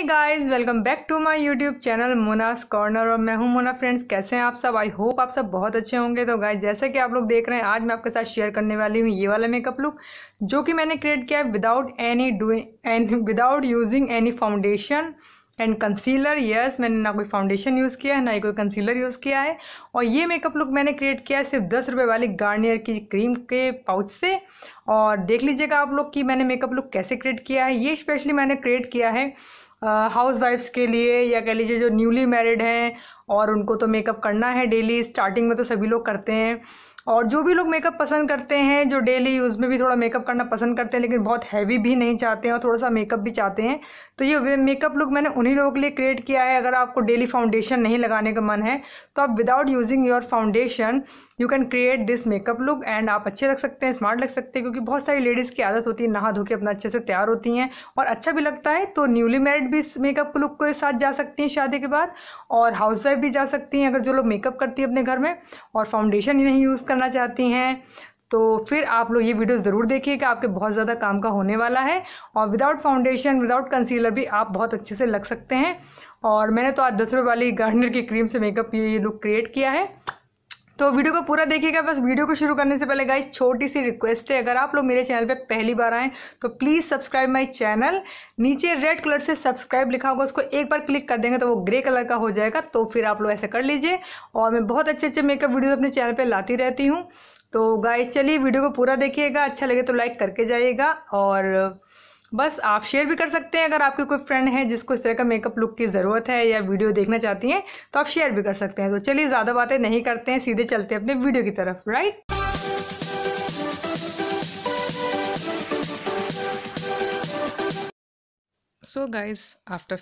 guys guys welcome back to my YouTube channel Mona's corner और मैं हूं मोना फ्रेंड्स कैसे हैं आप सब आई होप आप सब बहुत अच्छे होंगे तो गाइस जैसे कि आप लोग देख रहे हैं आज मैं आपके साथ शेयर करने वाली हूं ये वाला मेकअप लुक जो कि मैंने क्रिएट किया है without any doing an without using any foundation and concealer yes मैंने ना कोई फाउंडेशन यूज़ किया है ना ही कोई कंसीलर यूज़ किया है और ये मेकअप लुक मैंने क्रिएट किया है सिर्फ दस रुपये वाली गार्नियर की क्रीम के पाउच से और देख लीजिएगा आप लोग कि मैंने मेकअप लुक कैसे क्रिएट किया है ये स्पेशली मैंने क्रिएट किया है हाउस वाइफ्स के लिए या कह लीजिए जो न्यूली मैरिड हैं और उनको तो मेकअप करना है डेली स्टार्टिंग में तो सभी लोग करते हैं और जो भी लोग मेकअप पसंद करते हैं जो डेली यूज़ में भी थोड़ा मेकअप करना पसंद करते हैं लेकिन बहुत हैवी भी नहीं चाहते हैं और थोड़ा सा मेकअप भी चाहते हैं तो ये मेकअप लुक मैंने उन्हीं लोगों के लिए क्रिएट किया है अगर आपको डेली फाउंडेशन नहीं लगाने का मन है तो आप without using your foundation you can create this makeup look and आप अच्छे लग सकते हैं स्मार्ट लग सकते हैं क्योंकि बहुत सारी लेडीज़ की आदत होती है नहा धो के अपना अच्छे से तैयार होती हैं और अच्छा भी लगता है तो न्यूली मैरिड भी इस मेकअप लुक के साथ जा सकती हैं शादी के बाद और वाइफ भी जा सकती हैं अगर जो लोग मेकअप करती हैं अपने घर में और फाउंडेशन ही नहीं यूज़ करना चाहती हैं तो फिर आप लोग ये वीडियो ज़रूर देखिएगा आपके बहुत ज़्यादा काम का होने वाला है और विदाउट फाउंडेशन विदाउट कंसीलर भी आप बहुत अच्छे से लग सकते हैं और मैंने तो आज दस रुपये वाली गार्डनर की क्रीम से मेकअप ये लुक क्रिएट किया है तो वीडियो को पूरा देखिएगा बस वीडियो को शुरू करने से पहले गाइज छोटी सी रिक्वेस्ट है अगर आप लोग मेरे चैनल पे पहली बार आएँ तो प्लीज़ सब्सक्राइब माई चैनल नीचे रेड कलर से सब्सक्राइब लिखा होगा उसको एक बार क्लिक कर देंगे तो वो ग्रे कलर का हो जाएगा तो फिर आप लोग ऐसे कर लीजिए और मैं बहुत अच्छे अच्छे मेकअप वीडियो अपने चैनल पर लाती रहती हूँ तो गाइज चलिए वीडियो को पूरा देखिएगा अच्छा लगे तो लाइक करके जाइएगा और बस आप शेयर भी कर सकते हैं अगर आपके कोई फ्रेंड है जिसको इस तरह का मेकअप लुक की ज़रूरत है या वीडियो देखना चाहती हैं तो आप शेयर भी कर सकते हैं तो चलिए ज़्यादा बातें नहीं करते हैं सीधे चलते हैं अपने वीडियो की तरफ right so guys after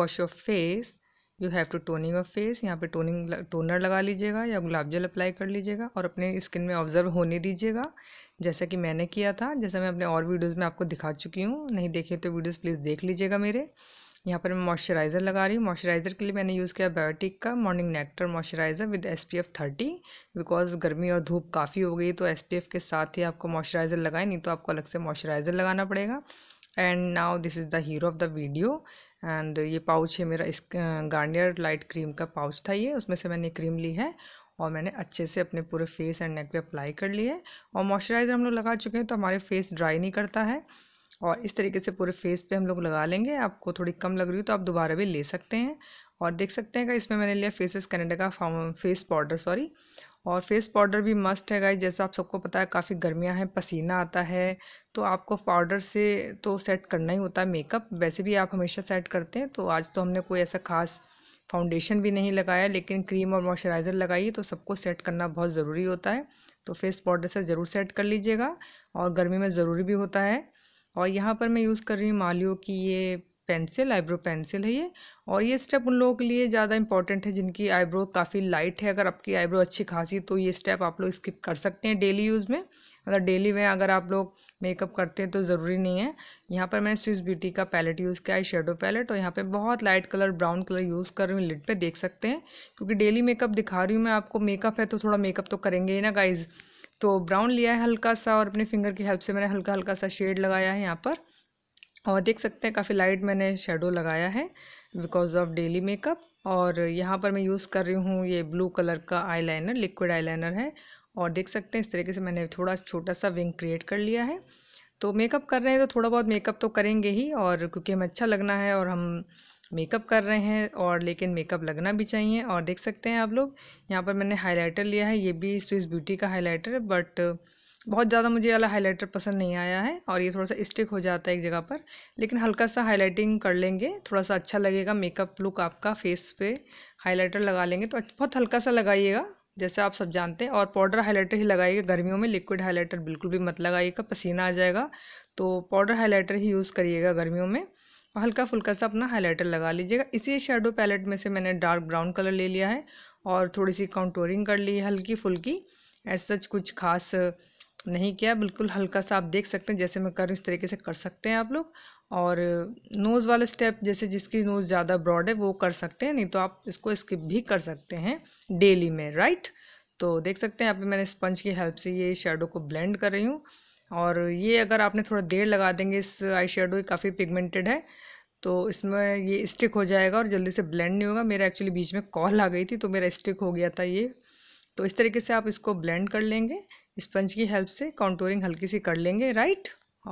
wash your face you have to toning your face यहाँ पे टोनिंग टोनर लगा लीजिएगा या गुलाब जल अप्लाई कर लीजिएगा और अपने स्किन में ऑब्जर्व होने दीजिएगा जैसा कि मैंने किया था जैसा मैं अपने और वीडियोस में आपको दिखा चुकी हूँ नहीं देखे तो वीडियोस प्लीज़ देख लीजिएगा मेरे यहाँ पर मैं मॉइस्चराइज़र लगा रही हूँ मॉइस्चराइज़र के लिए मैंने यूज़ किया बायोटिक का morning nectar moisturiser with S P F thirty because गर्मी और धूप काफ़ी हो गई तो एस पी एफ़ के साथ ही आपको मॉइस्चराइज़र लगाए नहीं तो आपको अलग से मॉइस्चराइज़र लगाना पड़ेगा and now this is the hero of the video and ये पाउच है मेरा इस गार्नियर लाइट क्रीम का पाउच था ये उसमें से मैंने क्रीम ली है और मैंने अच्छे से अपने पूरे फेस एंड नेक पे अप्लाई कर लिए और मॉइस्चराइज़र हम लोग लगा चुके हैं तो हमारे फेस ड्राई नहीं करता है और इस तरीके से पूरे फेस पे हम लोग लगा लेंगे आपको थोड़ी कम लग रही हो तो आप दोबारा भी ले सकते हैं और देख सकते हैं कि इसमें मैंने लिया फेसेस कनाडा का फेस पाउडर सॉरी और फेस पाउडर भी मस्ट है गाइज जैसा आप सबको पता है काफ़ी गर्मियाँ हैं पसीना आता है तो आपको पाउडर से तो सेट करना ही होता है मेकअप वैसे भी आप हमेशा सेट करते हैं तो आज तो हमने कोई ऐसा खास फाउंडेशन भी नहीं लगाया लेकिन क्रीम और मॉइस्चराइज़र लगाइए तो सबको सेट करना बहुत ज़रूरी होता है तो फेस पाउडर से ज़रूर सेट कर लीजिएगा और गर्मी में ज़रूरी भी होता है और यहाँ पर मैं यूज़ कर रही हूँ मालियों की ये पेंसिल आईब्रो पेंसिल है ये और ये स्टेप उन लोगों के लिए ज़्यादा इंपॉर्टेंट है जिनकी आईब्रो काफ़ी लाइट है अगर आपकी आईब्रो अच्छी खासी तो ये स्टेप आप लोग स्किप कर सकते हैं डेली यूज़ में मतलब डेली में अगर आप लोग मेकअप करते हैं तो ज़रूरी नहीं है यहाँ पर मैंने स्विस ब्यूटी का पैलेट यूज़ किया है शेडो पैलेट और यहाँ पर बहुत light colour brown colour use कर रही हूँ लिट पर देख सकते हैं क्योंकि डेली मेकअप दिखा रही हूँ मैं आपको मेकअप है तो थोड़ा मेकअप तो करेंगे ही ना गाइज़ तो ब्राउन लिया है हल्का सा और अपने फिंगर की हेल्प से मैंने हल्का हल्का सा शेड लगाया है यहाँ पर और देख सकते हैं काफ़ी लाइट मैंने शेडो लगाया है बिकॉज ऑफ डेली मेकअप और यहाँ पर मैं यूज़ कर रही हूँ ये ब्लू कलर का आईलाइनर लिक्विड आईलाइनर है और देख सकते हैं इस तरीके से मैंने थोड़ा छोटा सा विंग क्रिएट कर लिया है तो मेकअप कर रहे हैं तो थोड़ा बहुत मेकअप तो करेंगे ही और क्योंकि हमें अच्छा लगना है और हम मेकअप कर रहे हैं और लेकिन मेकअप लगना भी चाहिए और देख सकते हैं आप लोग यहाँ पर मैंने हाईलाइटर लिया है ये भी स्विस ब्यूटी का हाईलाइटर है बट बहुत ज़्यादा मुझे वाला हाइलाइटर पसंद नहीं आया है और ये थोड़ा सा स्टिक हो जाता है एक जगह पर लेकिन हल्का सा हाइलाइटिंग कर लेंगे थोड़ा सा अच्छा लगेगा मेकअप लुक आपका फेस पे हाइलाइटर लगा लेंगे तो बहुत हल्का सा लगाइएगा जैसे आप सब जानते हैं और पाउडर हाइलाइटर ही लगाइएगा गर्मियों में लिक्विड हाईलाइटर बिल्कुल भी मत लगाइएगा पसीना आ जाएगा तो पाउडर हाईलाइटर ही यूज़ करिएगा गर्मियों में और हल्का फुल्का सा अपना हाईलाइटर लगा लीजिएगा इसी शेडो पैलेट में से मैंने डार्क ब्राउन कलर ले लिया है और थोड़ी सी काउंटोरिंग कर ली है हल्की फुल्की ऐसा कुछ खास नहीं किया बिल्कुल हल्का सा आप देख सकते हैं जैसे मैं कर इस तरीके से कर सकते हैं आप लोग और नोज़ वाला स्टेप जैसे जिसकी नोज़ ज़्यादा ब्रॉड है वो कर सकते हैं नहीं तो आप इसको स्किप भी कर सकते हैं डेली में राइट तो देख सकते हैं यहाँ पर मैंने स्पंज की हेल्प से ये शेडो को ब्लेंड कर रही हूँ और ये अगर आपने थोड़ा देर लगा देंगे इस आई शेडो काफ़ी पिगमेंटेड है तो इसमें ये स्टिक हो जाएगा और जल्दी से ब्लेंड नहीं होगा मेरा एक्चुअली बीच में कॉल आ गई थी तो मेरा स्टिक हो गया था ये तो इस तरीके से आप इसको ब्लेंड कर लेंगे स्पंज की हेल्प से काउंटोरिंग हल्की सी कर लेंगे राइट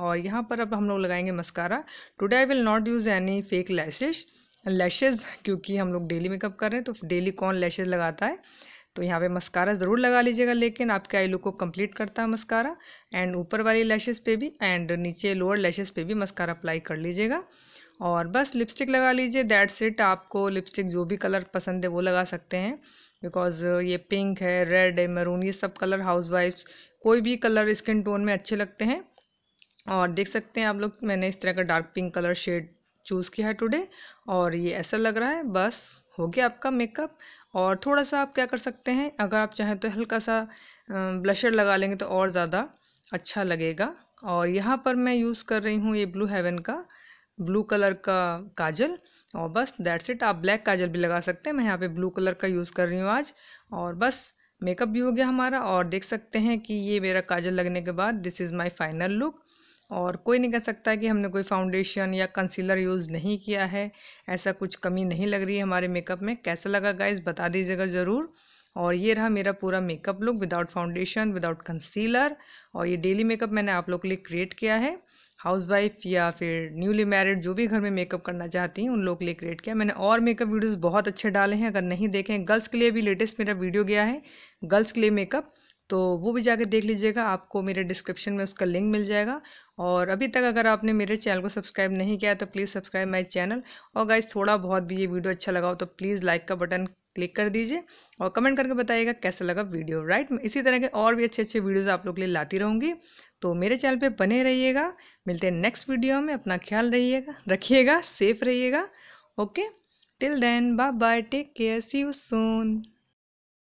और यहाँ पर अब हम लोग लगाएंगे mascara today I will not use any fake lashes lashes क्योंकि हम लोग डेली मेकअप कर रहे हैं तो डेली कौन लैशेज लगाता है तो यहाँ पे मस्कारा ज़रूर लगा लीजिएगा लेकिन आपके आई लुक को कंप्लीट करता है मस्कारा एंड ऊपर वाली लैशेज़ पे भी एंड नीचे लोअर लैशेज़ पे भी मस्कारा अप्लाई कर लीजिएगा और बस लिपस्टिक लगा लीजिए दैट्स इट आपको लिपस्टिक जो भी कलर पसंद है वो लगा सकते हैं बिकॉज ये पिंक है रेड है मरून ये सब कलर हाउस वाइफ्स कोई भी कलर स्किन टोन में अच्छे लगते हैं और देख सकते हैं आप लोग मैंने इस तरह का dark pink colour shade choose किया है टुडे और ये ऐसा लग रहा है बस हो गया आपका मेकअप और थोड़ा सा आप क्या कर सकते हैं अगर आप चाहें तो हल्का सा ब्लशर लगा लेंगे तो और ज़्यादा अच्छा लगेगा और यहाँ पर मैं यूज़ कर रही हूँ ये ब्लू हेवन का ब्लू कलर का काजल और बस दैट्स इट आप ब्लैक काजल भी लगा सकते हैं मैं यहाँ पे ब्लू कलर का यूज़ कर रही हूँ आज और बस मेकअप भी हो गया हमारा और देख सकते हैं कि ये मेरा काजल लगने के बाद this is my final look और कोई नहीं कह सकता कि हमने कोई फाउंडेशन या कंसीलर यूज़ नहीं किया है ऐसा कुछ कमी नहीं लग रही है हमारे मेकअप में कैसा लगा गाइज बता दीजिएगा ज़रूर और ये रहा मेरा पूरा makeup look without foundation without concealer और ये डेली मेकअप मैंने आप लोग के लिए क्रिएट किया है हाउसवाइफ या फिर न्यूली मैरिड जो भी घर में मेकअप करना चाहती हैं उन लोग के लिए क्रिएट किया मैंने और मेकअप वीडियोस बहुत अच्छे डाले हैं अगर नहीं देखें गर्ल्स के लिए भी लेटेस्ट मेरा वीडियो गया है गर्ल्स के लिए मेकअप तो वो भी जाके देख लीजिएगा आपको मेरे डिस्क्रिप्शन में उसका लिंक मिल जाएगा और अभी तक अगर आपने मेरे चैनल को सब्सक्राइब नहीं किया तो प्लीज़ सब्सक्राइब माई चैनल और गाइज थोड़ा बहुत भी ये वीडियो अच्छा लगा हो तो प्लीज़ लाइक का बटन क्लिक कर दीजिए और कमेंट करके बताइएगा कैसा लगा वीडियो राइट इसी तरह के और भी अच्छे अच्छे वीडियोज़ आप लोग के लिए लाती रहूँगी तो मेरे चैनल पे बने रहिएगा मिलते हैं नेक्स्ट वीडियो में अपना ख्याल रहिएगा रखिएगा सेफ रहिएगा okay till then bye bye take care see you soon